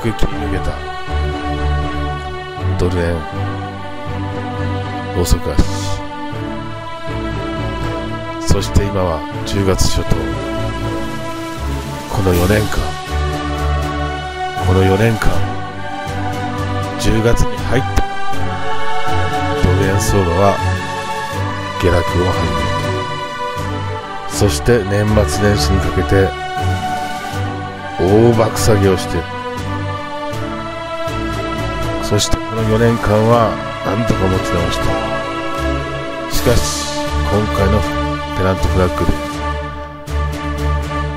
く切り抜けたドル円遅かしそして今は10月初頭この4年間この4年間10月に入ったドル円相場は下落を始めたそして年末年始にかけて大爆下げをしてそしてこの4年間は何とか持ち直したしかし今回のペナントフラ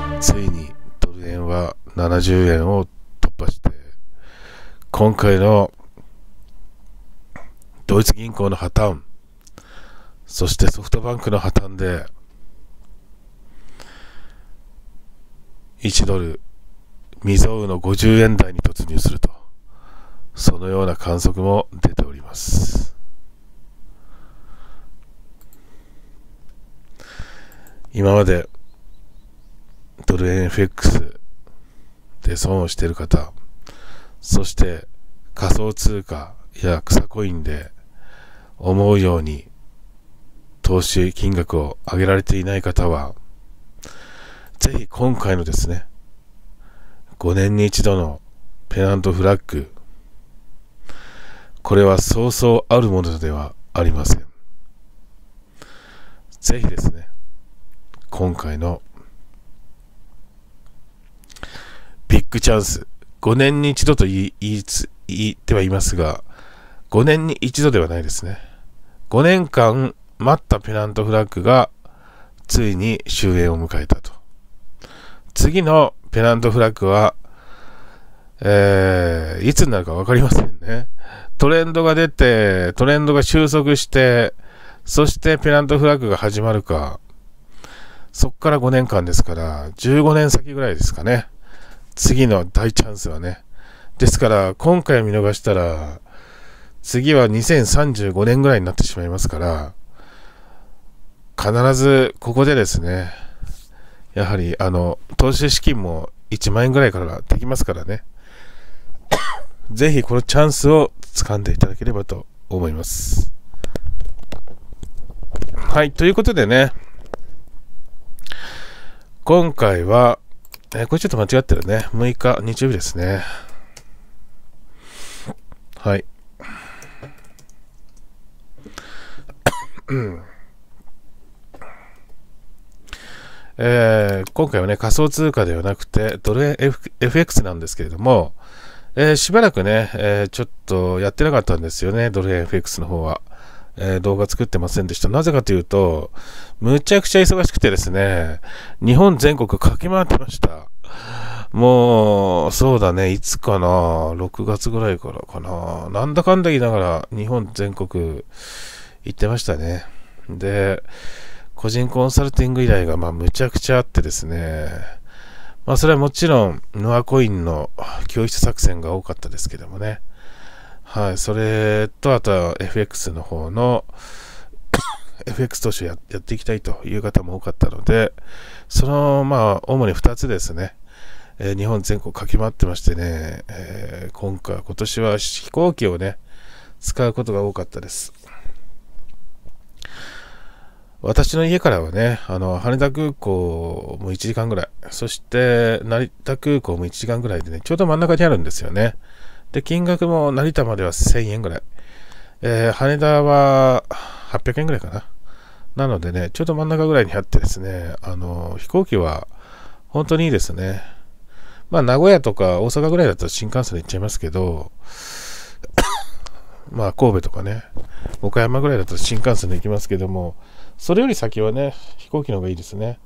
ッグでついにドル円は70円を突破して今回のドイツ銀行の破綻そしてソフトバンクの破綻で1ドル未曾有の50円台に突入すると。そのような観測も出ております。今までドル円 FX で損をしている方、そして仮想通貨や草コインで思うように投資金額を上げられていない方は、ぜひ今回のですね、5年に一度のペナントフラッグこれはそうそうあるものではありません。ぜひですね、今回のビッグチャンス、5年に一度と言い言い言ってはいますが、5年に一度ではないですね。5年間待ったペナントフラッグがついに終焉を迎えたと。次のペナントフラッグは、えー、いつになるか分かりませんね。トレンドが出て、トレンドが収束して、そしてペナントフラッグが始まるか、そっから5年間ですから、15年先ぐらいですかね。次の大チャンスはね。ですから、今回見逃したら、次は2035年ぐらいになってしまいますから、必ずここでですね、やはり、あの、投資資金も1万円ぐらいからできますからね。ぜひこのチャンスを掴んでいただければと思います。はい、ということでね、今回は、えー、これちょっと間違ってるね。6日、日曜日ですね。はい。えー、今回はね、仮想通貨ではなくて、ドル円 FX なんですけれども、えー、しばらくね、えー、ちょっとやってなかったんですよね、ドル円 FX の方は。えー、動画作ってませんでした。なぜかというと、むちゃくちゃ忙しくてですね、日本全国駆け回ってました。もう、そうだね、いつかな、6月ぐらいからかな、なんだかんだ言いながら日本全国行ってましたね。で、個人コンサルティング依頼がまあむちゃくちゃあってですね、まあ、それはもちろん、ノアコインの教室作戦が多かったですけどもね。はい、それと、あとは FX の方の FX 投資をやっていきたいという方も多かったので、その、まあ、主に2つですね。えー、日本全国駆け回ってましてね、えー、今回、今年は飛行機をね、使うことが多かったです。私の家からはね、あの、羽田空港も1時間ぐらい、そして成田空港も1時間ぐらいでね、ちょうど真ん中にあるんですよね。で、金額も成田までは1000円ぐらい。えー、羽田は800円ぐらいかな。なのでね、ちょうど真ん中ぐらいにあってですね、あの、飛行機は本当にいいですね。まあ、名古屋とか大阪ぐらいだったら新幹線で行っちゃいますけど、まあ、神戸とかね、岡山ぐらいだと新幹線で行きますけども、それより先はね、飛行機の方がいいですね。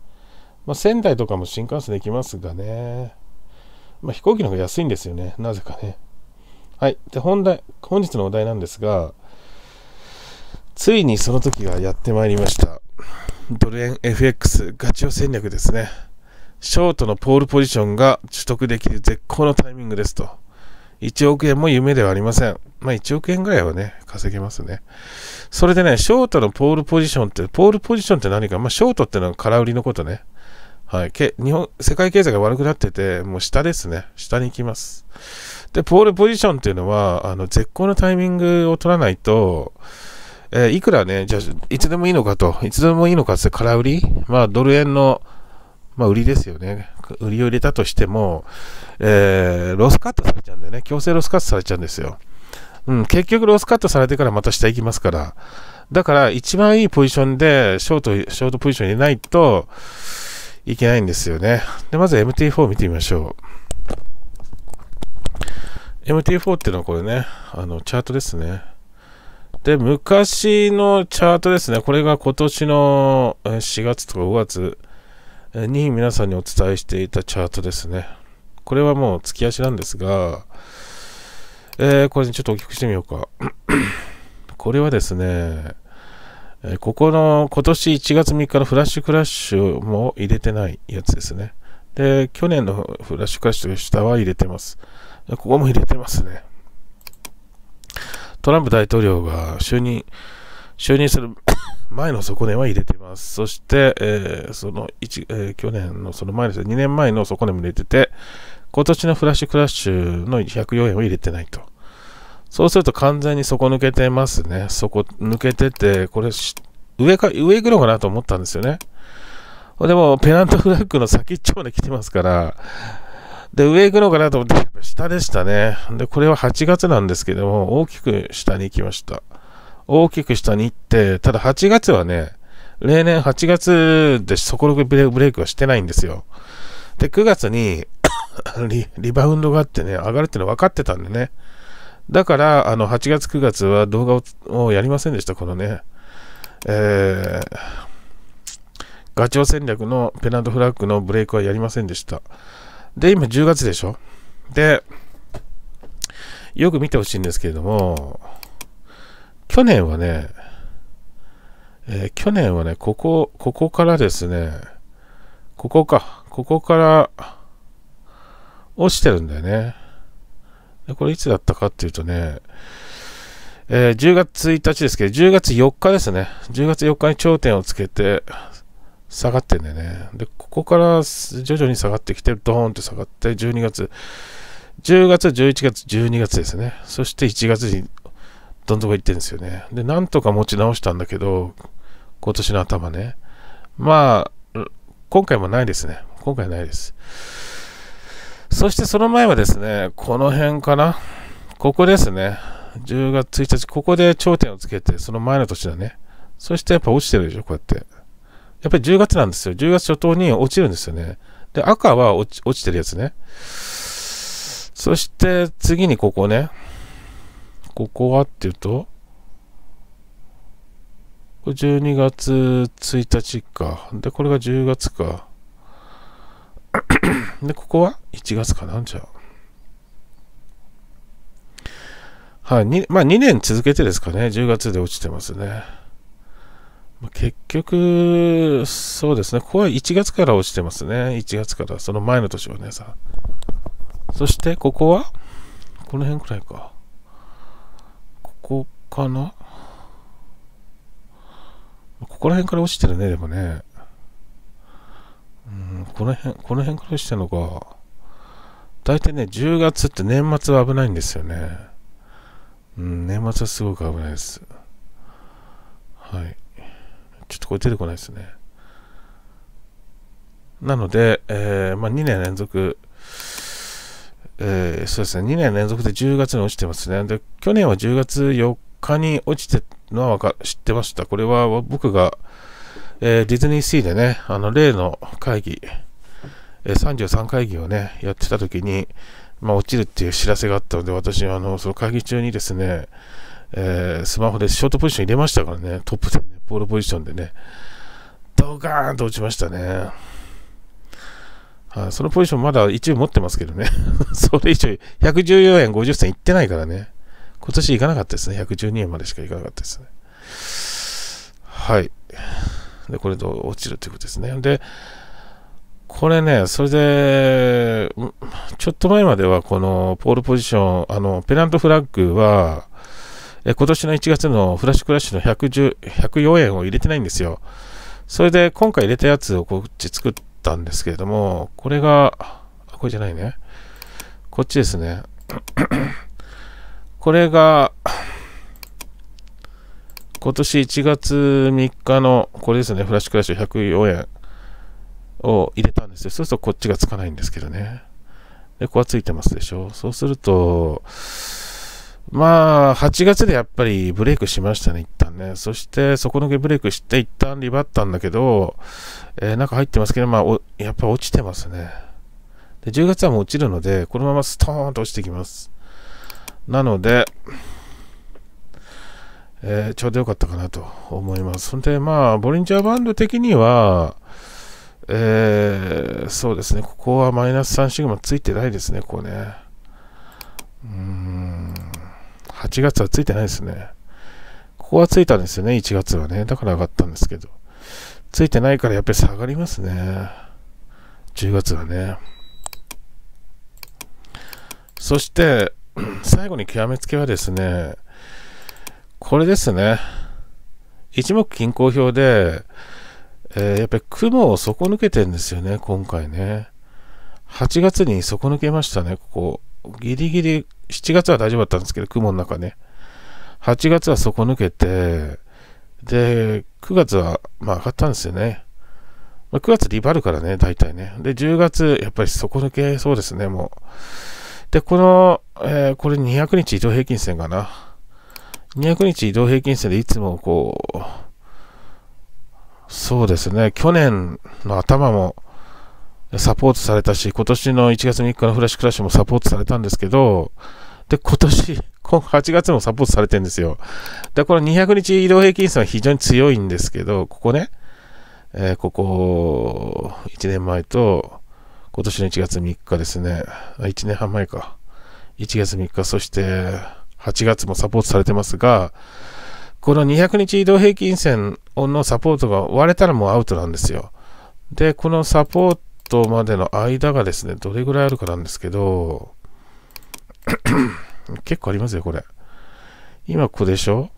まあ、仙台とかも新幹線で行きますがね、まあ、飛行機の方が安いんですよね、なぜかね。はい。で、本題、本日のお題なんですが、ついにその時がやってまいりました。ドル円 FX ガチオ戦略ですね。ショートのポールポジションが取得できる絶好のタイミングですと。1億円も夢ではありません。まあ1億円ぐらいはね、稼げますね。それでね、ショートのポールポジションって、ポールポジションって何か、まあショートってのは空売りのことね。はい。け日本、世界経済が悪くなってて、もう下ですね。下に行きます。で、ポールポジションっていうのは、あの、絶好のタイミングを取らないと、えー、いくらね、じゃあ、いつでもいいのかと、いつでもいいのかって空売りまあ、ドル円の、まあ、売りですよね。売りを入れたとしても、えー、ロスカットされちゃうんだよね。強制ロスカットされちゃうんですよ。うん、結局ロスカットされてからまた下行きますから。だから一番いいポジションでショート、ショートポジションにないといけないんですよね。で、まず MT4 見てみましょう。MT4 っていうのはこれね、あの、チャートですね。で、昔のチャートですね。これが今年の4月とか5月に皆さんにお伝えしていたチャートですね。これはもう月足なんですが、えー、これちょっと大きくしてみようか。これはですね、えここの今年1月3日のフラッシュクラッシュも入れてないやつですね。で、去年のフラッシュクラッシュと下は入れてます。ここも入れてますね。トランプ大統領が就任就任する 前の底値は入れてます。そして、えー、その1、えー、去年のその前ですね、2年前の底値も入れてて、今年のフラッシュクラッシュの104円は入れてないと。そうすると完全に底抜けてますね。底抜けてて、これ、上か、上行くのかなと思ったんですよね。でも、ペナントフラッグの先っちょまで来てますから、で、上行くのかなと思って、下でしたね。で、これは8月なんですけども、大きく下に行きました。大きくした日程、ただ8月はね、例年8月でそこのブレイクはしてないんですよ。で、9月に リリバウンドがあってね、上がるってのは分かってたんでね。だから、あの、8月9月は動画をやりませんでした、このね。えー、ガチョウ戦略のペナントフラッグのブレイクはやりませんでした。で、今10月でしょで、よく見てほしいんですけれども、去年はね、えー、去年はね、ここ、ここからですね、ここか、ここから落ちてるんだよね。でこれいつだったかっていうとね、えー、10月1日ですけど、10月4日ですね。10月4日に頂点をつけて、下がってんだよね。で、ここから徐々に下がってきて、ドーンと下がって、12月、10月、11月、12月ですね。そして1月にどんこ行ってるんですよね。で、なんとか持ち直したんだけど、今年の頭ね。まあ、今回もないですね。今回ないです。そしてその前はですね、この辺かな。ここですね。10月1日、ここで頂点をつけて、その前の年だね。そしてやっぱ落ちてるでしょ、こうやって。やっぱり10月なんですよ。10月初頭に落ちるんですよね。で、赤は落ちてるやつね。そして次にここね。ここはっていうと、これ12月1日か。で、これが10月か。で、ここは1月かなんじゃはい、まあ、2年続けてですかね、10月で落ちてますね。まあ、結局、そうですね、ここは1月から落ちてますね、1月から、その前の年はね、さ。そして、ここは、この辺くらいか。かなここら辺から落ちてるね、でもね。うん、この辺、この辺から落ちてるのか。大体ね、10月って年末は危ないんですよね。うん、年末はすごく危ないです。はい。ちょっとこれ出てこないですね。なので、えー、まあ、2年連続、えー、そうですね、2年連続で10月に落ちてますね。で、去年は10月4下に落ちてのは知ってました。これは僕が、えー、ディズニーシーでね、あの例の会議、えー、33会議をね、やってた時に、まあ、落ちるっていう知らせがあったので、私、あの、その会議中にですね、えー、スマホでショートポジション入れましたからね、トップでね、ポールポジションでね、ドカーンと落ちましたね。はい、そのポジションまだ一部持ってますけどね。それ以上114円50銭いってないからね。今年行かなかったですね。112円までしか行かなかったですね。はい。で、これで落ちるということですね。で、これね、それで、ちょっと前までは、このポールポジション、あの、ペナントフラッグは、え今年の1月のフラッシュクラッシュの110 104円を入れてないんですよ。それで、今回入れたやつをこっち作ったんですけれども、これが、これじゃないね。こっちですね。これが、今年1月3日の、これですね、フラッシュクラッシュ104円を入れたんですよ。そうするとこっちがつかないんですけどね。で、ここはついてますでしょ。そうすると、まあ、8月でやっぱりブレイクしましたね、一旦ね。そして、底抜けブレイクして、一旦リバったんだけど、えー、中入ってますけど、まあ、やっぱ落ちてますね。で、10月はもう落ちるので、このままストーンと落ちてきます。なので、えー、ちょうどよかったかなと思います。んで、まあ、ボリンジャーバンド的には、えー、そうですね、ここはマイナス3シグマついてないですね、ここね。うん、8月はついてないですね。ここはついたんですよね、1月はね。だから上がったんですけど。ついてないからやっぱり下がりますね。10月はね。そして、最後に極めつけはですね、これですね。一目均衡表で、えー、やっぱり雲を底抜けてんですよね、今回ね。8月に底抜けましたね、ここ。ギリギリ、7月は大丈夫だったんですけど、雲の中ね。8月は底抜けて、で、9月は、まあ、上がったんですよね。ま9月リバルからね、大体ね。で、10月、やっぱり底抜けそうですね、もう。で、このえー、これ200日移動平均線かな。200日移動平均線でいつもこう、そうですね、去年の頭もサポートされたし、今年の1月3日のフラッシュクラッシュもサポートされたんですけど、で、今年、今8月もサポートされてるんですよ。で、この200日移動平均線は非常に強いんですけど、ここね、えー、ここ1年前と、今年の1月3日ですね、1年半前か。1月3日、そして8月もサポートされてますが、この200日移動平均線のサポートが割れたらもうアウトなんですよ。で、このサポートまでの間がですね、どれぐらいあるかなんですけど、結構ありますよ、これ。今、ここでしょ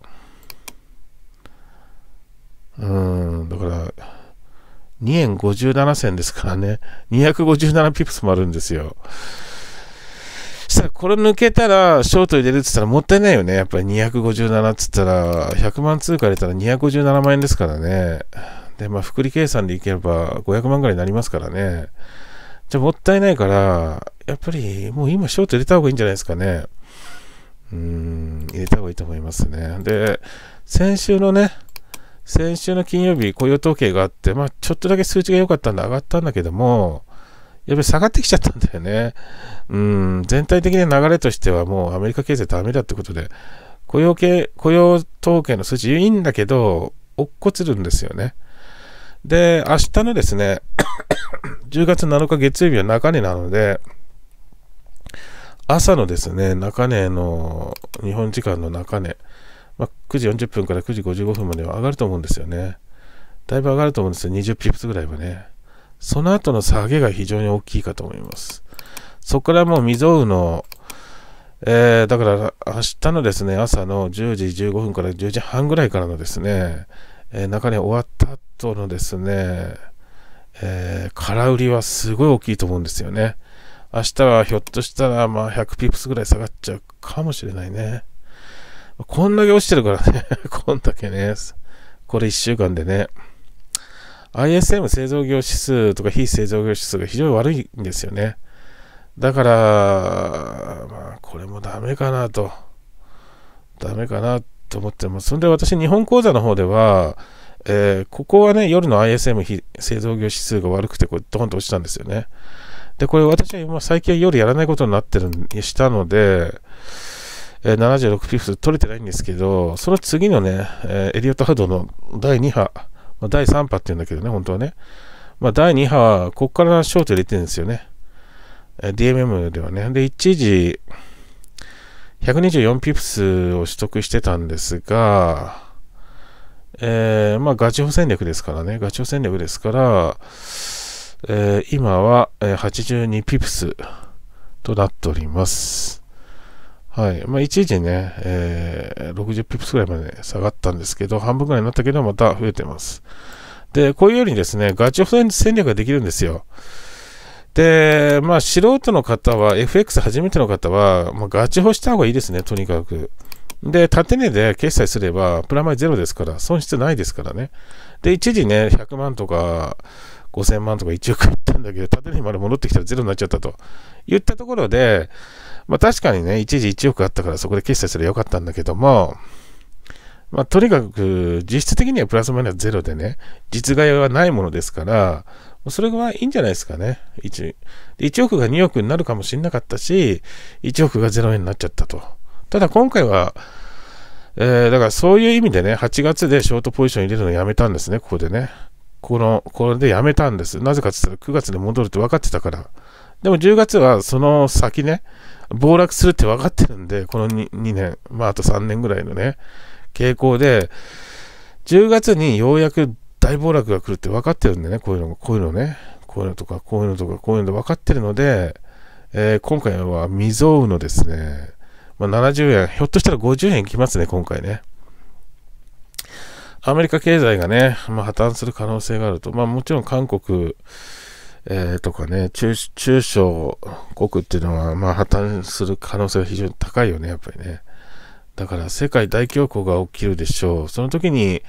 うーん、だから、2円57銭ですからね、257ピップスもあるんですよ。さ、これ抜けたら、ショート入れるって言ったらもったいないよね。やっぱり257って言ったら、100万通貨入れたら257万円ですからね。で、まあ、福利計算でいければ500万ぐらいになりますからね。じゃあ、もったいないから、やっぱり、もう今、ショート入れた方がいいんじゃないですかね。うん、入れた方がいいと思いますね。で、先週のね、先週の金曜日、雇用統計があって、まあ、ちょっとだけ数値が良かったんで上がったんだけども、やっぱり下がってきちゃったんだよね。うん、全体的な流れとしてはもうアメリカ経済ダメだってことで、雇用系、雇用統計の数値いいんだけど、落っこちるんですよね。で、明日のですね、10月7日月曜日は中根なので、朝のですね、中根の、日本時間の中根、まあ、9時40分から9時55分までは上がると思うんですよね。だいぶ上がると思うんですよ、20ピプスぐらいはね。その後の下げが非常に大きいかと思います。そこからもう未曾有の、えー、だから明日のですね、朝の10時15分から10時半ぐらいからのですね、えー、中に終わった後のですね、えー、空売りはすごい大きいと思うんですよね。明日はひょっとしたら、まあ、100ピプスぐらい下がっちゃうかもしれないね。こんだけ落ちてるからね こんだけね。これ1週間でね。ISM 製造業指数とか非製造業指数が非常に悪いんですよね。だから、まあ、これもダメかなと、ダメかなと思ってます。それで私、日本講座の方では、えー、ここはね、夜の ISM 非製造業指数が悪くて、これ、ドーンと落ちたんですよね。で、これ、私は今、最近は夜やらないことになってるにしたので、えー、76ピフス取れてないんですけど、その次のね、えー、エリオット波動の第2波、まあ、第3波って言うんだけどね、本当はね。まあ、第2波は、ここから焦点出てるんですよね。DMM ではね。で、一時、124ピプスを取得してたんですが、えー、まあ、ガチホ戦略ですからね。ガチホ戦略ですから、えー、今は82ピプスとなっております。はい。まあ、一時ね、えー、60ピップスぐらいまで下がったんですけど、半分ぐらいになったけど、また増えてます。で、こういうようにですね、ガチオフ戦略ができるんですよ。で、まあ、素人の方は、FX 初めての方は、まあ、ガチホした方がいいですね、とにかく。で、縦値で決済すれば、プラマイゼロですから、損失ないですからね。で、一時ね、100万とか、5000万とか1億あったんだけど、縦値まで戻ってきたらゼロになっちゃったと。言ったところで、まあ確かにね、一時1億あったからそこで決済すればよかったんだけども、まあとにかく実質的にはプラスマイナスゼロでね、実害はないものですから、それがいいんじゃないですかね。1, 1億が2億になるかもしれなかったし、1億が0円になっちゃったと。ただ今回は、えー、だからそういう意味でね、8月でショートポジション入れるのやめたんですね、ここでね。この、これでやめたんです。なぜかって言ったら9月で戻るって分かってたから。でも10月はその先ね、暴落するって分かってるんで、この 2, 2年、まああと3年ぐらいのね、傾向で、10月にようやく大暴落が来るって分かってるんでね、こういうの、こういうのね、こういうのとか、こういうのとか、こういうので分かってるので、えー、今回は未曾有のですね、まあ、70円、ひょっとしたら50円いきますね、今回ね。アメリカ経済がね、まあ、破綻する可能性があると、まあ、もちろん韓国、えー、とかね、中中小国っていうのは、まあ、破綻する可能性が非常に高いよね、やっぱりね。だから世界大恐慌が起きるでしょう。その時に、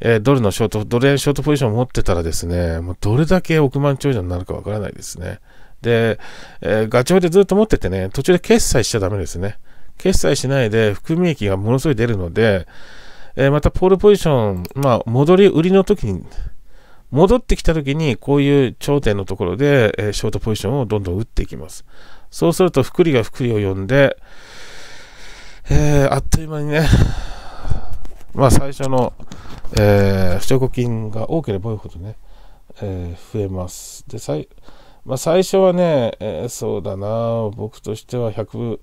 えー、ドルのショート、ドル円ショートポジションを持ってたらですね、もうどれだけ億万長者になるかわからないですね。で、えー、ガチョウでずっと持っててね、途中で決済しちゃダメですね。決済しないで含み益がものすごい出るので、えー、またポールポジション、まあ、戻り売りの時に、戻ってきた時にこういう頂点のところで、えショートポジションをどんどん打っていきます。そうすると、く利がく利を呼んで、えー、あっという間にね、まあ、最初の、えー、不調金が多ければ多いほどね、えー、増えます。で、最まあ、最初はね、えー、そうだな、僕としては100、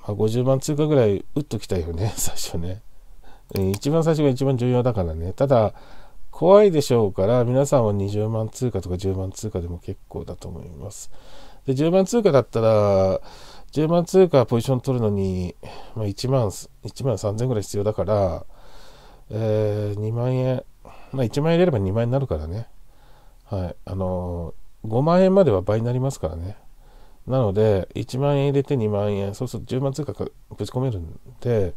まあ、50万通貨ぐらい打っときたいよね、最初ね。一番最初が一番重要だからね。ただ、怖いでしょうから、皆さんは20万通貨とか10万通貨でも結構だと思います。で、10万通貨だったら、10万通貨ポジション取るのに、まあ、1万、1万3000ぐらい必要だから、えー、2万円、まあ、1万円入れれば2万円になるからね。はい。あのー、5万円までは倍になりますからね。なので、1万円入れて2万円、そうすると10万通貨ぶち込めるんで、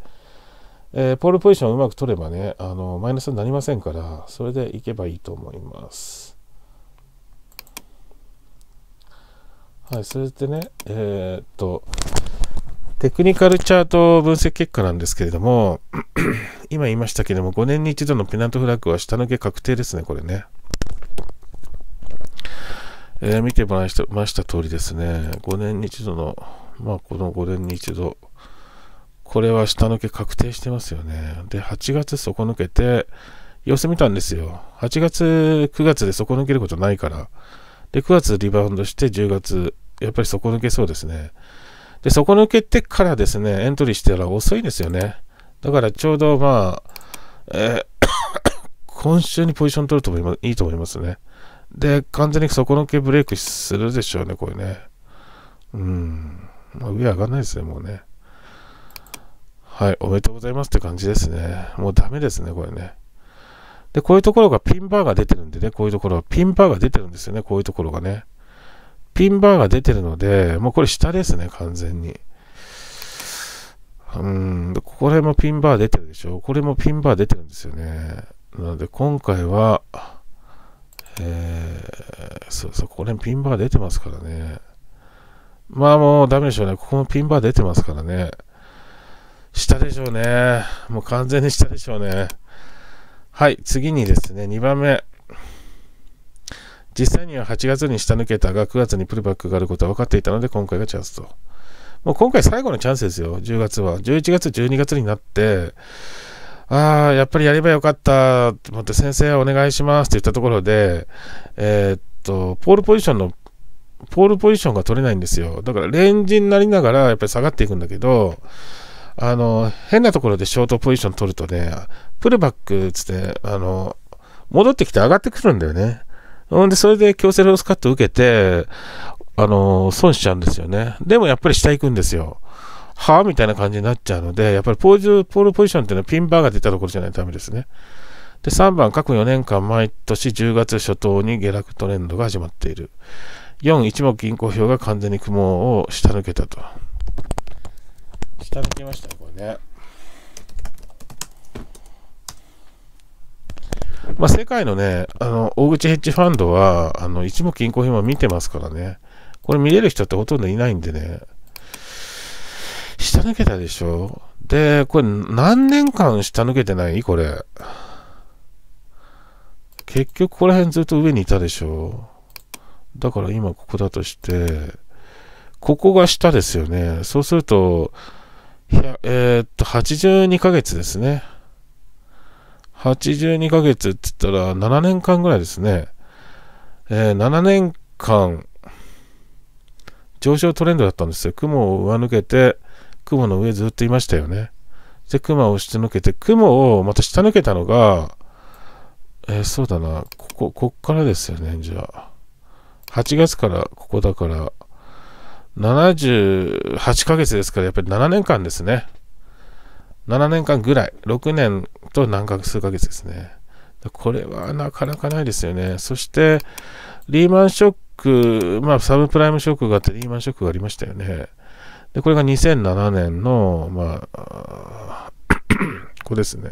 えー、ポールポジションうまく取ればね、あのマイナスになりませんから、それでいけばいいと思います。はい、それでね、えー、っと、テクニカルチャート分析結果なんですけれども、今言いましたけれども、5年に一度のペナントフラッグは下抜け確定ですね、これね。えー、見てもらいました通りですね、5年に一度の、まあ、この5年に一度、これは下抜け確定してますよね。で、8月底抜けて、様子見たんですよ。8月、9月で底抜けることないから。で、9月リバウンドして、10月、やっぱり底抜けそうですね。で、底抜けてからですね、エントリーしたら遅いんですよね。だからちょうどまあ、えー、今週にポジション取るともいいと思いますね。で、完全に底抜けブレイクするでしょうね、これね。うん。まあ、上上がんないですね、もうね。はい、おめでとうございますって感じですね。もうダメですね、これね。で、こういうところがピンバーが出てるんでね、こういうところはピンバーが出てるんですよね、こういうところがね。ピンバーが出てるので、もうこれ下ですね、完全に。うん、ここら辺もピンバー出てるでしょ。これもピンバー出てるんですよね。なので、今回は、えー、そうそう、ここら辺ピンバー出てますからね。まあもうダメでしょうね。ここもピンバー出てますからね。したでしょうね。もう完全にしたでしょうね。はい、次にですね、2番目。実際には8月に下抜けたが、9月にプルバックがあることは分かっていたので、今回がチャンスと。もう今回最後のチャンスですよ、10月は。11月、12月になって、ああ、やっぱりやればよかったと思って、先生お願いしますって言ったところで、えー、っと、ポールポジションの、ポールポジションが取れないんですよ。だから、レンジになりながら、やっぱり下がっていくんだけど、あの、変なところでショートポジション取るとね、プルバックつって、あの、戻ってきて上がってくるんだよね。ほんで、それで強制ロースカット受けて、あの、損しちゃうんですよね。でもやっぱり下行くんですよ。はみたいな感じになっちゃうので、やっぱりポーズ、ポールポジションっていうのはピンバーが出たところじゃないとダメですね。で、3番、過去4年間毎年10月初頭に下落トレンドが始まっている。4、一目銀行表が完全に雲を下抜けたと。下向きましたねこれねまあ、世界のね、あの、大口ヘッジファンドは、あの、一目金衡表は見てますからね。これ見れる人ってほとんどいないんでね。下抜けたでしょで、これ何年間下抜けてないこれ。結局こら辺ずっと上にいたでしょだから今ここだとして、ここが下ですよね。そうすると、えー、っと、82ヶ月ですね。82ヶ月って言ったら7年間ぐらいですね。えー、7年間、上昇トレンドだったんですよ。雲を上抜けて、雲の上ずっといましたよね。で、雲を下抜けて、雲をまた下抜けたのが、えー、そうだな、ここ、こっからですよね、じゃあ。8月からここだから、78ヶ月ですから、やっぱり7年間ですね。7年間ぐらい、6年と何か数ヶ月ですね。これはなかなかないですよね。そして、リーマンショック、まあ、サブプライムショックがあって、リーマンショックがありましたよね。で、これが2007年の、まあ、ここですね。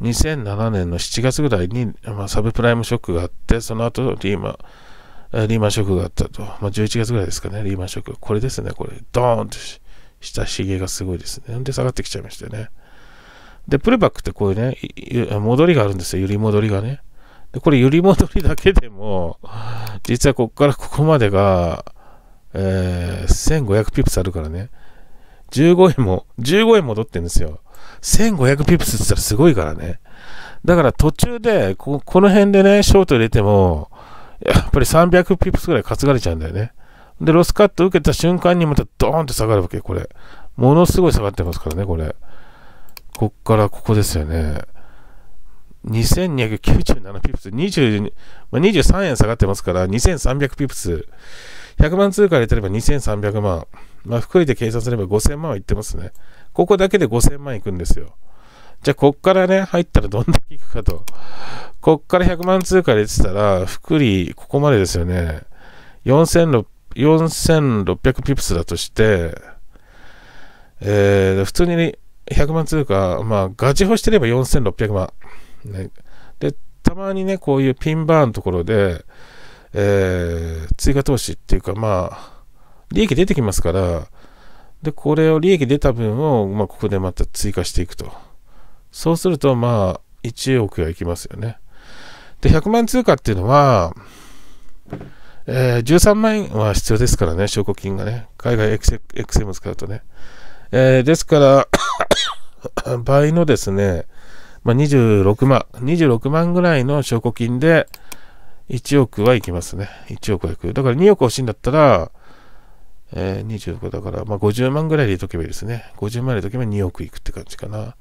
2007年の7月ぐらいに、まあ、サブプライムショックがあって、その後リーマン、リーマンショックがあったと。まあ、11月ぐらいですかね、リーマンショック。これですね、これ。ドーンとしたひげがすごいですね。んで下がってきちゃいましたよね。で、プレバックってこういうね、戻りがあるんですよ。揺り戻りがね。で、これ揺り戻りだけでも、実はここからここまでが、えー、1500ピプスあるからね。15円も、15円戻ってるんですよ。1500ピプスって言ったらすごいからね。だから途中でこ、この辺でね、ショート入れても、やっぱり300ピップスぐらい担がれちゃうんだよね。で、ロスカット受けた瞬間にまたドーンって下がるわけ、これ。ものすごい下がってますからね、これ。こっからここですよね。2297ピプス、2まあ、23円下がってますから、2300ピプス。100万通貨入れてれば2300万。まあ、福利で計算すれば5000万はいってますね。ここだけで5000万いくんですよ。じゃあ、こっからね、入ったらどんだけいくかと。こっから100万通貨入れてたら、福利、ここまでですよね。4600ピプスだとして、えー、普通に100万通貨、まあ、ガチホしてれば4600万。ね、で、たまにね、こういうピンバーのところで、えー、追加投資っていうか、まあ、利益出てきますから、で、これを利益出た分を、まあ、ここでまた追加していくと。そうすると、まあ、1億はいきますよね。で、100万通貨っていうのは、えー、13万円は必要ですからね、証拠金がね。海外 XM 使うとね。えー、ですから 倍のですね、まあ、26万、26万ぐらいの証拠金で、1億はいきますね。1億はいく。だから2億欲しいんだったら、えー、25だから、まあ、50万ぐらいで入れとけばいいですね。50万入れとけば2億いくって感じかな。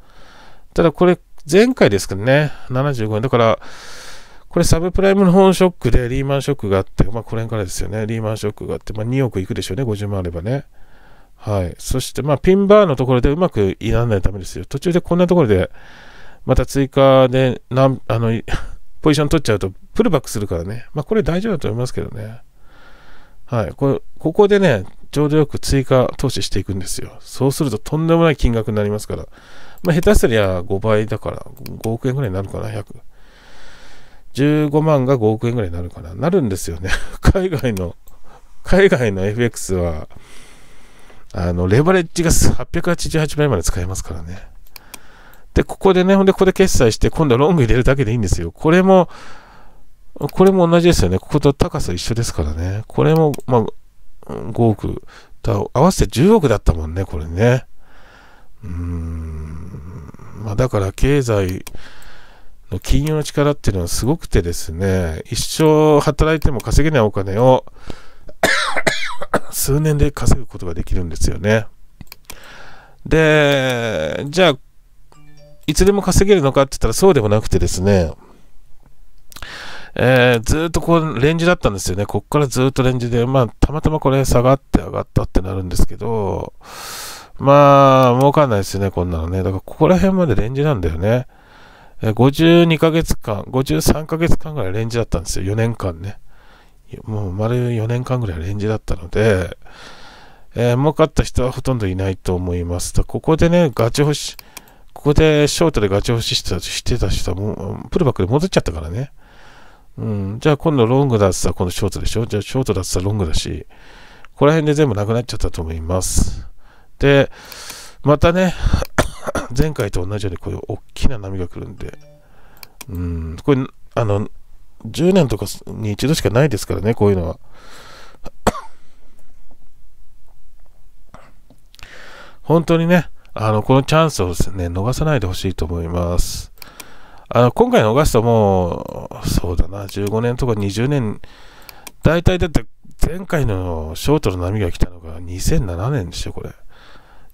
ただこれ、前回ですけどね、75円。だから、これサブプライムのーンショックでリーマンショックがあって、まあこれからですよね、リーマンショックがあって、まあ2億いくでしょうね、50万あればね。はい。そして、まあピンバーのところでうまくいらないためですよ。途中でこんなところで、また追加で、なん、あの、ポジション取っちゃうと、プルバックするからね。まあこれ大丈夫だと思いますけどね。はい。これ、ここでね、ちょうどよく追加投資していくんですよ。そうするととんでもない金額になりますから。まあ、下手すりゃ5倍だから、5億円ぐらいになるかな、100。15万が5億円ぐらいになるかな。なるんですよね。海外の、海外の FX は、あの、レバレッジが888倍まで使えますからね。で、ここでね、ほんで、ここで決済して、今度はロング入れるだけでいいんですよ。これも、これも同じですよね。ここと高さ一緒ですからね。これも、まあ、5億と、合わせて10億だったもんね、これね。うーん。まあ、だから経済の金融の力っていうのはすごくてですね、一生働いても稼げないお金を 数年で稼ぐことができるんですよね。で、じゃあ、いつでも稼げるのかって言ったらそうでもなくてですね、えー、ずっとこう、レンジだったんですよね。こっからずっとレンジで、まあ、たまたまこれ下がって上がったってなるんですけど、まあ、儲かんないですよね、こんなのね。だから、ここら辺までレンジなんだよね。えー、52ヶ月間、53ヶ月間ぐらいレンジだったんですよ、4年間ね。もう丸4年間ぐらいレンジだったので、えー、儲かった人はほとんどいないと思います。ここでね、ガチ欲し、ここでショートでガチ欲ししてた人はもう、プルバックで戻っちゃったからね。うん、じゃあ今度ロングだったら今度ショートでしょじゃあショートだっったらロングだし、ここら辺で全部なくなっちゃったと思います。で、またね、前回と同じようにこういう大きな波が来るんで、うん、これ、あの、10年とかに一度しかないですからね、こういうのは。本当にね、あの、このチャンスをですね、逃さないでほしいと思います。あの今回のガストもそうだな、15年とか20年、大体だって前回のショートの波が来たのが2007年でしょ、これ。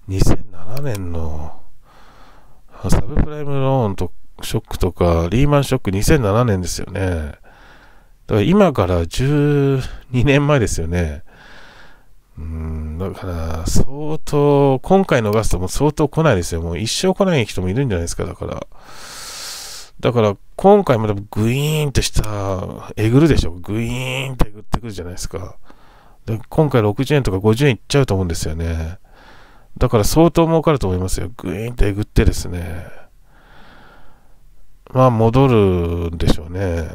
2007年のサブプライムローンとショックとか、リーマンショック2007年ですよね。だから今から12年前ですよね。うん、だから、相当、今回逃ストも相当来ないですよ。もう一生来ない人もいるんじゃないですか、だから。だから今回もグイーンとしたえぐるでしょグイーンってえぐってくるじゃないですかで今回60円とか50円いっちゃうと思うんですよねだから相当儲かると思いますよグイーンってえぐってですねまあ戻るんでしょうね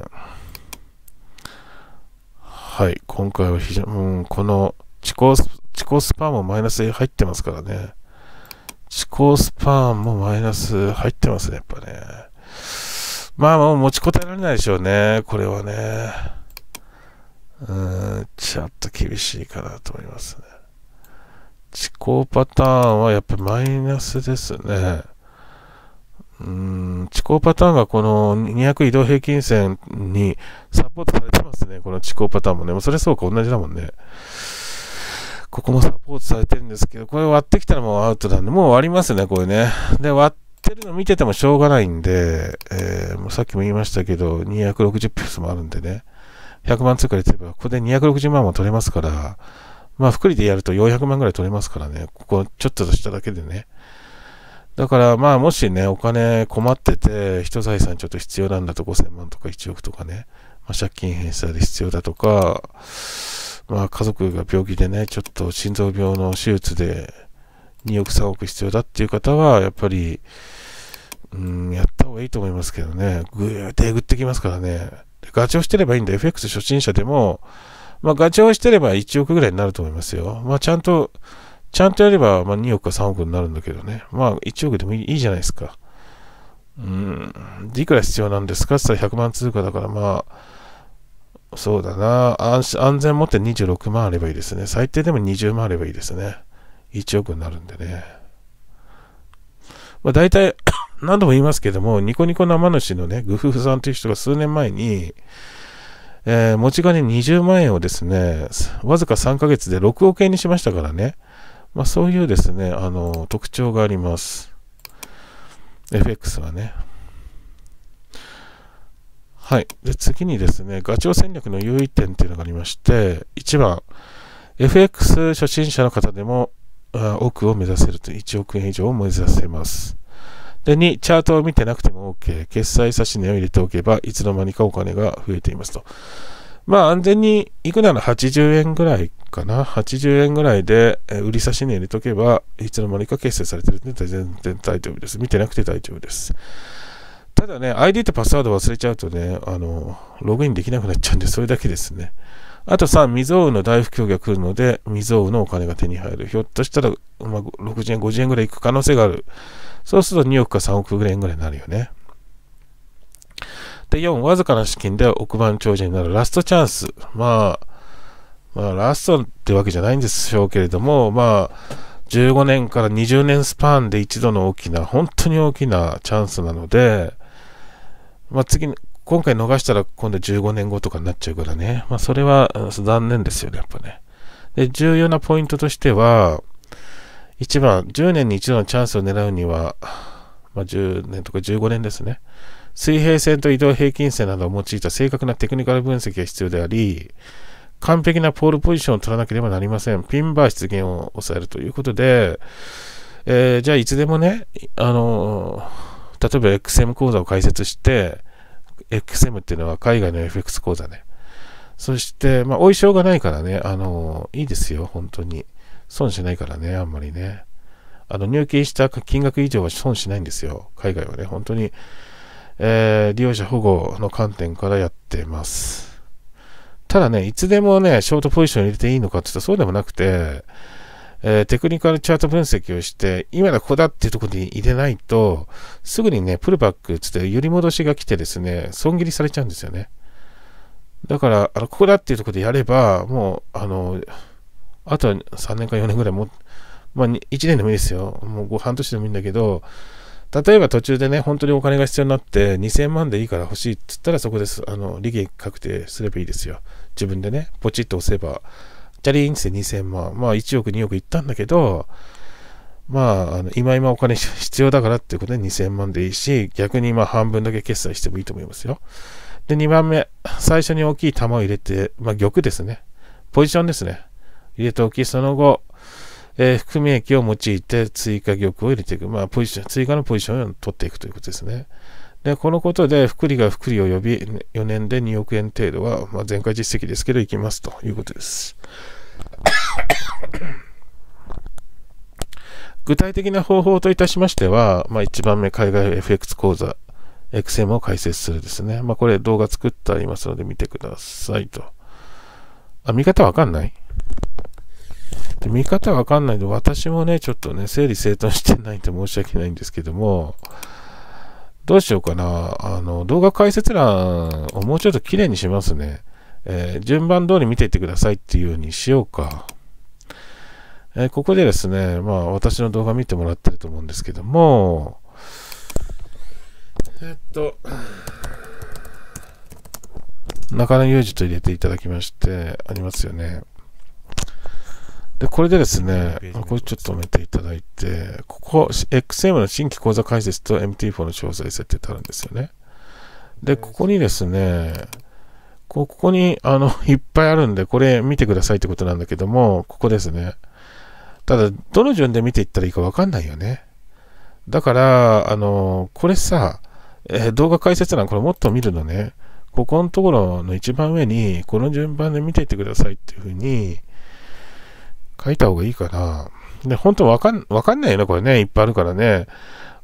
はい今回は非常うんこの地高スパーもマイナス入ってますからね地高スパーもマイナス入ってますねやっぱねまあもう持ちこたえられないでしょうね、これはね。うん、ちょっと厳しいかなと思いますね。地高パターンはやっぱマイナスですね。うん、地高パターンがこの200移動平均線にサポートされてますね。この地高パターンもね。もうそれそうか同じだもんね。ここもサポートされてるんですけど、これ割ってきたらもうアウトなんで、もう割りますね、これね。で、割ってるの見ててもしょうがないんで、えー、もうさっきも言いましたけど、260ピースもあるんでね、100万通貨で言えば、ここで260万も取れますから、まあ、福利でやると400万ぐらい取れますからね、ここちょっとしただけでね。だからまあもしね、お金困ってて、人財産ちょっと必要なんだと5000万とか1億とかね、まあ、借金返済で必要だとか、まあ家族が病気でね、ちょっと心臓病の手術で2億3億必要だっていう方は、やっぱり、うん、やった方がいいと思いますけどね。ぐーってえぐってきますからね。ガチョウしてればいいんで、FX 初心者でも、まあ、ガチョウしてれば1億ぐらいになると思いますよ。まあ、ちゃんと、ちゃんとやれば、まあ、2億か3億になるんだけどね。まあ、1億でもいいじゃないですか。うん。いくら必要なんですかって言ったら100万通貨だから、まあ、そうだな。安全持って26万あればいいですね。最低でも20万あればいいですね。1億になるんでね。まあ、大体何度も言いますけども、ニコニコ生主のね、グフフさんという人が数年前に、えー、持ち金20万円をですね、わずか3ヶ月で6億円にしましたからね、まあ、そういうですね、あの、特徴があります。FX はね。はい。で、次にですね、ガチョウ戦略の優位点っていうのがありまして、1番、FX 初心者の方でも、あ億を目指せると、1億円以上を目指せます。で、2、チャートを見てなくても OK。決済差し値を入れておけば、いつの間にかお金が増えていますと。まあ、安全に行くなら80円ぐらいかな。80円ぐらいで、え売り差し値入れておけば、いつの間にか決済されてるんで、全然大丈夫です。見てなくて大丈夫です。ただね、ID とパスワード忘れちゃうとね、あの、ログインできなくなっちゃうんで、それだけですね。あと3、未曾有の大不況が来るので、未曾有のお金が手に入る。ひょっとしたら、まあ、60円、50円ぐらい行く可能性がある。そうすると2億か3億円ぐらいになるよね。で、4、わずかな資金で億万長者になるラストチャンス。まあ、まあ、ラストってわけじゃないんでしょうけれども、まあ、15年から20年スパンで一度の大きな、本当に大きなチャンスなので、まあ、次、今回逃したら今度15年後とかになっちゃうからね、まあ、それは残念ですよね、やっぱね。で、重要なポイントとしては、一番、10年に一度のチャンスを狙うには、まあ、10年とか15年ですね。水平線と移動平均線などを用いた正確なテクニカル分析が必要であり、完璧なポールポジションを取らなければなりません。ピンバー出現を抑えるということで、えー、じゃあいつでもね、あのー、例えば XM 講座を開設して、XM っていうのは海外の FX 講座ね。そして、まあ、おょうがないからね、あのー、いいですよ、本当に。損しないからね、あんまりね。あの、入金した金額以上は損しないんですよ。海外はね、本当に、えー、利用者保護の観点からやってます。ただね、いつでもね、ショートポジション入れていいのかって言ったらそうでもなくて、えー、テクニカルチャート分析をして、今のここだっていうところに入れないと、すぐにね、プルバックっつって、揺り戻しが来てですね、損切りされちゃうんですよね。だから、あのここだっていうところでやれば、もう、あの、あとは3年か4年ぐらいも、まあ、1年でもいいですよ。もう半年でもいいんだけど、例えば途中でね、本当にお金が必要になって、2000万でいいから欲しいっつったら、そこです、あの、利益確定すればいいですよ。自分でね、ポチッと押せば、チャリーンって2000万、まあ1億、2億いったんだけど、まあ、あの今今お金 必要だからっていうことで2000万でいいし、逆にまあ半分だけ決済してもいいと思いますよ。で、2番目、最初に大きい玉を入れて、まあ玉ですね。ポジションですね。入れておき、その後、えー、含み益を用いて追加玉を入れていく。まあ、ポジション、追加のポジションを取っていくということですね。で、このことで、福利が福利を呼び、4年で2億円程度は、まあ、前回実績ですけど、いきますということです。具体的な方法といたしましては、まあ、1番目、海外 FX 講座、XM を解説するですね。まあ、これ動画作ってありますので見てくださいと。あ、見方わかんないで、見方わかんないんで、私もね、ちょっとね、整理整頓してないんで申し訳ないんですけども、どうしようかな。あの、動画解説欄をもうちょっと綺麗にしますね。えー、順番通り見ていってくださいっていうようにしようか。えー、ここでですね、まあ私の動画見てもらってると思うんですけども、えっと、中野裕二と入れていただきまして、ありますよね。で、これでですね、これちょっと止めていただいて、ここ、XM の新規講座開設と MT4 の詳細設定ってあるんですよね。で、ここにですね、ここに、あの、いっぱいあるんで、これ見てくださいってことなんだけども、ここですね。ただ、どの順で見ていったらいいかわかんないよね。だから、あの、これさ、えー、動画解説欄これもっと見るのね、ここのところの一番上に、この順番で見ていってくださいっていうふうに、書いた方がいいかな。で、本当わかん、わかんないよね、これね。いっぱいあるからね。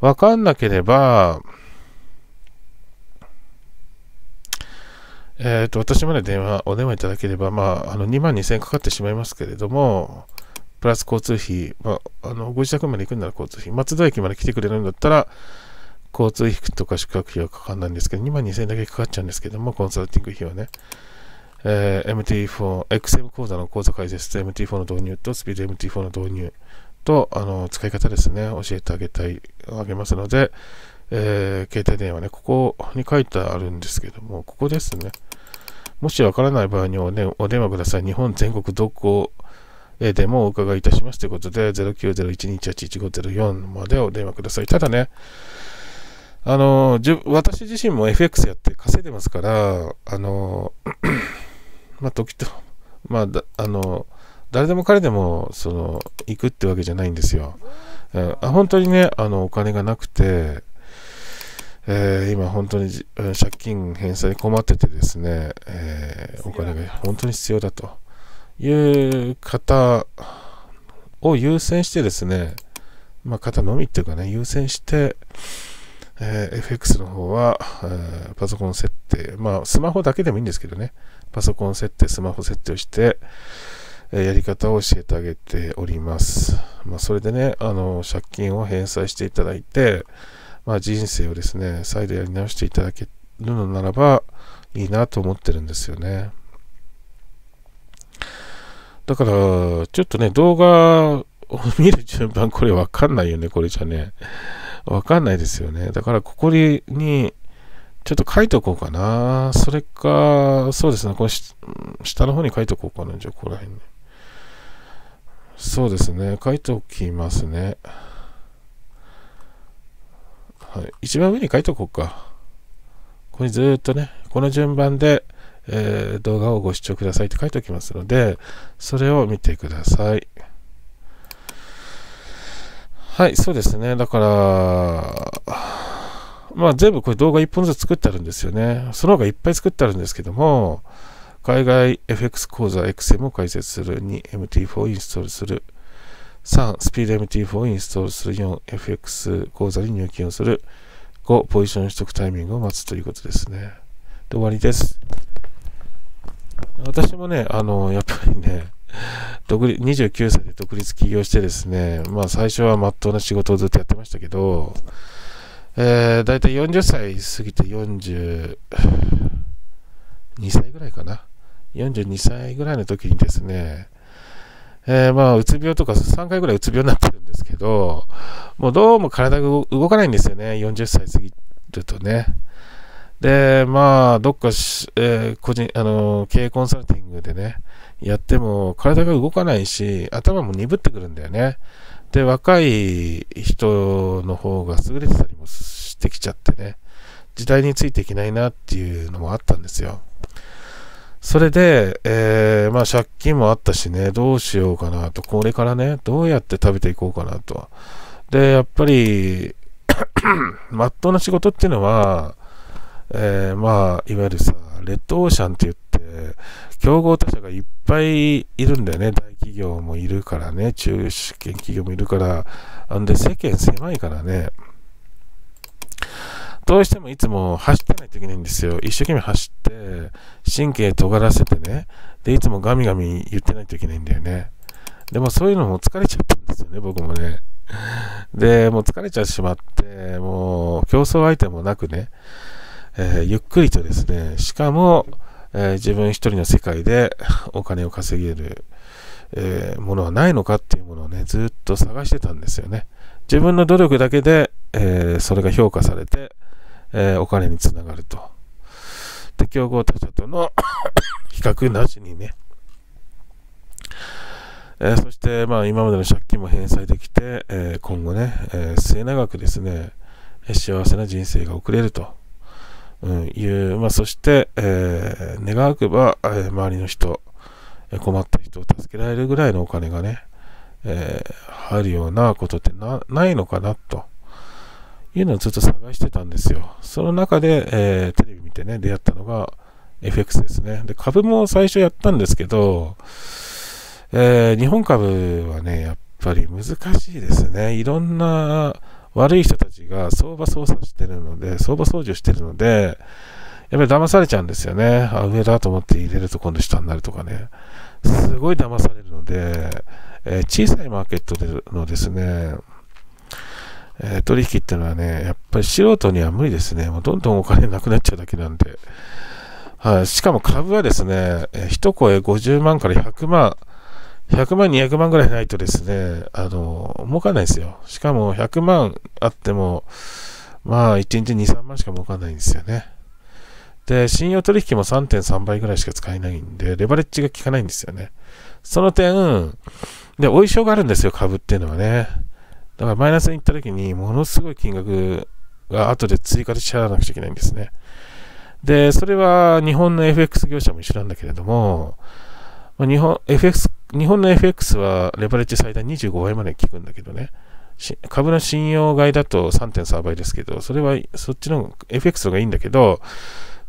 わかんなければ、えっ、ー、と、私まで電話、お電話いただければ、まあ、あの、2万2000円かかってしまいますけれども、プラス交通費、まあ、あの、ご自宅まで行くなら交通費、松戸駅まで来てくれるんだったら、交通費とか宿泊費はかかんないんですけど、2万2000円だけかかっちゃうんですけども、コンサルティング費はね。えー、MT4、XM 講座の講座解説と MT4 の導入と、スピード MT4 の導入と、あの、使い方ですね、教えてあげたい、あげますので、えー、携帯電話ね、ここに書いてあるんですけども、ここですね。もしわからない場合にお,、ね、お電話ください。日本全国どこでもお伺いいたしますということで、0901281504までお電話ください。ただね、あの、私自身も FX やって稼いでますから、あの、まあ、時と、まあ、だあの、誰でも彼でも、その、行くってわけじゃないんですよ。えー、あ本当にね、あの、お金がなくて、えー、今本当に借金返済困っててですね、えー、お金が本当に必要だという方を優先してですね、まあ、方のみっていうかね、優先して、えー、FX の方は、えー、パソコン設定、まあ、スマホだけでもいいんですけどね、パソコン設定、スマホ設定をして、えー、やり方を教えてあげております。まあ、それでね、あの、借金を返済していただいて、まあ、人生をですね、再度やり直していただけるのならば、いいなと思ってるんですよね。だから、ちょっとね、動画を見る順番、これわかんないよね、これじゃね。わかんないですよね。だからここに、ちょっと書いとこうかな。それか、そうですね。この下の方に書いとこうかな。じゃあ、ここら辺に。そうですね。書いときますね。はい。一番上に書いとこうか。ここにずっとね、この順番で、えー、動画をご視聴くださいって書いておきますので、それを見てください。はい、そうですね。だから、まあ全部これ動画1本ずつ作ってあるんですよね。その他いっぱい作ってあるんですけども、海外 FX 講座 XM を解説する、2、MT4 インストールする、3、スピード MT4 をインストールする、4、FX 講座に入金をする、5、ポジション取得タイミングを待つということですね。で、終わりです。私もね、あの、やっぱりね、独立29歳で独立起業してですね、まあ最初はまっとうな仕事をずっとやってましたけど、えー、大体40歳過ぎて42歳ぐらいかな。42歳ぐらいの時にですね、えー、まあ、うつ病とか3回ぐらいうつ病になってるんですけど、もうどうも体が動かないんですよね、40歳過ぎるとね。で、まあ、どっかし、えー、個人、あの経営コンサルティングでね、やっても体が動かないし、頭も鈍ってくるんだよね。で、若い人の方が優れてたりもしてきちゃってね、時代についていけないなっていうのもあったんですよ。それで、えー、まあ借金もあったしね、どうしようかなと、これからね、どうやって食べていこうかなと。で、やっぱり、まっとうな仕事っていうのは、えー、まあ、いわゆるさ、レッドオーシャンって言って、競合他社がいっぱいいるんだよね。大企業もいるからね。中資系企業もいるから。あんで、世間狭いからね。どうしてもいつも走ってないといけないんですよ。一生懸命走って、神経尖らせてね。で、いつもガミガミ言ってないといけないんだよね。でもそういうのも疲れちゃったんですよね、僕もね。で、もう疲れちゃってしまって、もう競争相手もなくね。えー、ゆっくりとですね、しかも、えー、自分一人の世界でお金を稼げる、えー、ものはないのかっていうものをね、ずっと探してたんですよね。自分の努力だけで、えそれが評価されて、えお金につながると。で、競合他者との 比較なしにね、えそして、まあ、今までの借金も返済できて、え今後ね、え末永くですね、幸せな人生が送れると。うん、いう、まあ、そして、えー、願わくば、えー、周りの人、えー、困った人を助けられるぐらいのお金がね、えー、入るようなことってないのかなというのをずっと探してたんですよ。その中で、えー、テレビ見てね、出会ったのが FX ですね。で、株も最初やったんですけど、えー、日本株はね、やっぱり難しいですね。いろんな悪い人たちが相場操作してるので、相場操縦してるので、やっぱり騙されちゃうんですよね。あ、上だと思って入れると今度下になるとかね。すごい騙されるので、えー、小さいマーケットでのですね、えー、取引っていうのはね、やっぱり素人には無理ですね。もうどんどんお金なくなっちゃうだけなんで。はい、しかも株はですね、えー、一声50万から100万100万、200万ぐらいないとですね、あの、儲かんないですよ。しかも100万あっても、まあ、1日2、3万しか儲かんないんですよね。で、信用取引も3.3倍ぐらいしか使えないんで、レバレッジが効かないんですよね。その点、で、お衣装があるんですよ、株っていうのはね。だからマイナスに行った時に、ものすごい金額が後で追加で支払わなくちゃいけないんですね。で、それは日本の FX 業者も一緒なんだけれども、日本 FX 日本の FX はレバレッジ最大25倍まで効くんだけどね、株の信用買いだと3.3倍ですけど、それはそっちの FX の方がいいんだけど、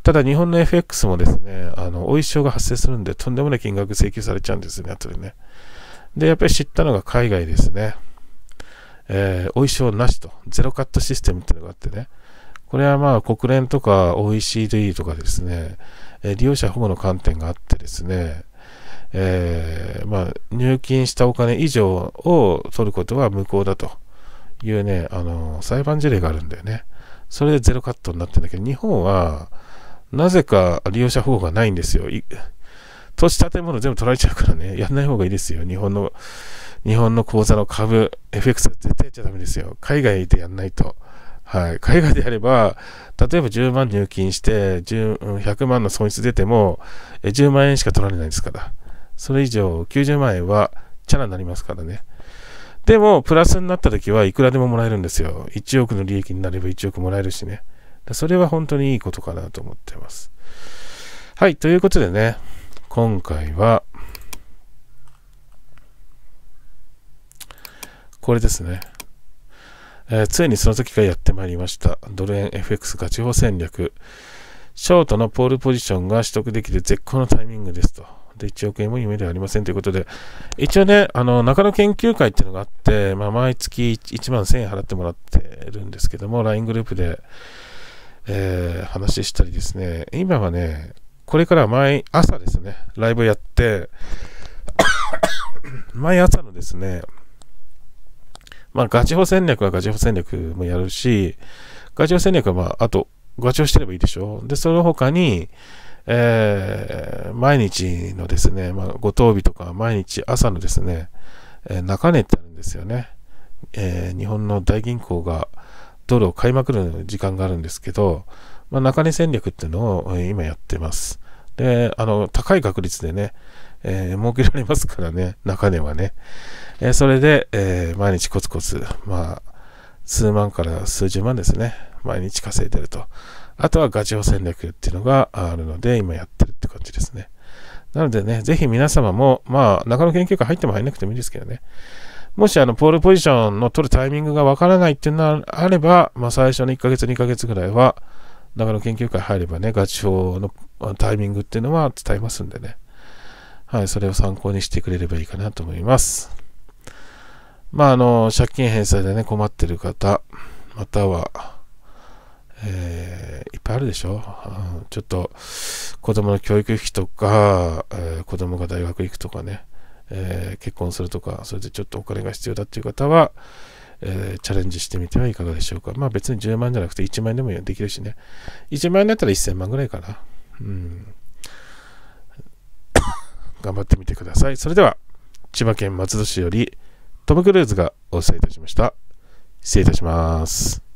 ただ日本の FX もですね、あの、お衣装が発生するんで、とんでもない金額請求されちゃうんですね、後でね。で、やっぱり知ったのが海外ですね。えー、お衣装なしと、ゼロカットシステムっていうのがあってね。これはまあ国連とか OECD とかですね、えー、利用者保護の観点があってですね、えー、まあ、入金したお金以上を取ることは無効だというね、あの、裁判事例があるんだよね。それでゼロカットになってるんだけど、日本は、なぜか利用者保護がないんですよ。土地建物全部取られちゃうからね、やんない方がいいですよ。日本の、日本の口座の株、FX は絶対やっちゃダメですよ。海外でやんないと。はい。海外でやれば、例えば10万入金して、100万の損失出ても、10万円しか取られないですから。それ以上90万円はチャラになりますからね。でも、プラスになった時はいくらでももらえるんですよ。1億の利益になれば1億もらえるしね。それは本当にいいことかなと思ってます。はい、ということでね、今回は、これですね。えー、ついにその時がやってまいりました。ドル円 FX ガチ法戦略。ショートのポールポジションが取得できる絶好のタイミングですと。1億円も夢ではありませんということで、一応ね、あの、中野研究会っていうのがあって、まあ、毎月1万1000円払ってもらってるんですけども、LINE グループで、えー、話したりですね、今はね、これから毎朝ですね、ライブやって、毎朝のですね、まあ、ガチホ戦略はガチホ戦略もやるし、ガチホ戦略は、まあ、あと、ガチホしてればいいでしょう。で、その他に、えー、毎日のですね、まあ、ご当日とか毎日朝のですね、えー、中根ってあるんですよね、えー、日本の大銀行がドルを買いまくる時間があるんですけど、まあ、中根戦略っていうのを今やってます。で、あの、高い確率でね、えー、儲けられますからね、中根はね。えー、それで、えー、毎日コツコツ、まあ、数万から数十万ですね、毎日稼いでると。あとはガチオ戦略っていうのがあるので、今やってるって感じですね。なのでね、ぜひ皆様も、まあ、中野研究会入っても入らなくてもいいですけどね。もし、あの、ポールポジションの取るタイミングがわからないっていうのがあれば、まあ、最初の1ヶ月、2ヶ月ぐらいは、中野研究会入ればね、ガチ法のタイミングっていうのは伝えますんでね。はい、それを参考にしてくれればいいかなと思います。まあ、あの、借金返済でね、困ってる方、または、えー、いっぱいあるでしょ、うん、ちょっと子供の教育費とか、えー、子供が大学行くとかね、えー、結婚するとか、それでちょっとお金が必要だっていう方は、えー、チャレンジしてみてはいかがでしょうか。まあ別に10万じゃなくて1万円でもできるしね。1万円だったら1000万ぐらいかな。うん。頑張ってみてください。それでは、千葉県松戸市よりトム・クルーズがお伝えいたしました。失礼いたします。